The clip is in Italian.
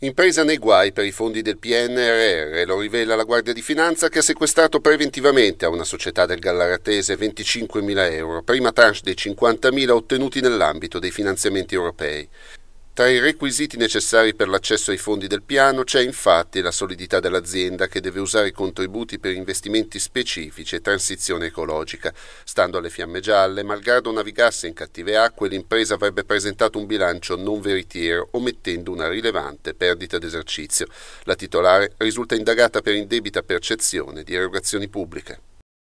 Impresa nei guai per i fondi del PNRR, lo rivela la Guardia di Finanza che ha sequestrato preventivamente a una società del Gallaratese 25.000 euro, prima tranche dei 50.000 ottenuti nell'ambito dei finanziamenti europei. Tra i requisiti necessari per l'accesso ai fondi del piano c'è infatti la solidità dell'azienda che deve usare i contributi per investimenti specifici e transizione ecologica. Stando alle fiamme gialle, malgrado navigasse in cattive acque, l'impresa avrebbe presentato un bilancio non veritiero, omettendo una rilevante perdita d'esercizio. La titolare risulta indagata per indebita percezione di erogazioni pubbliche.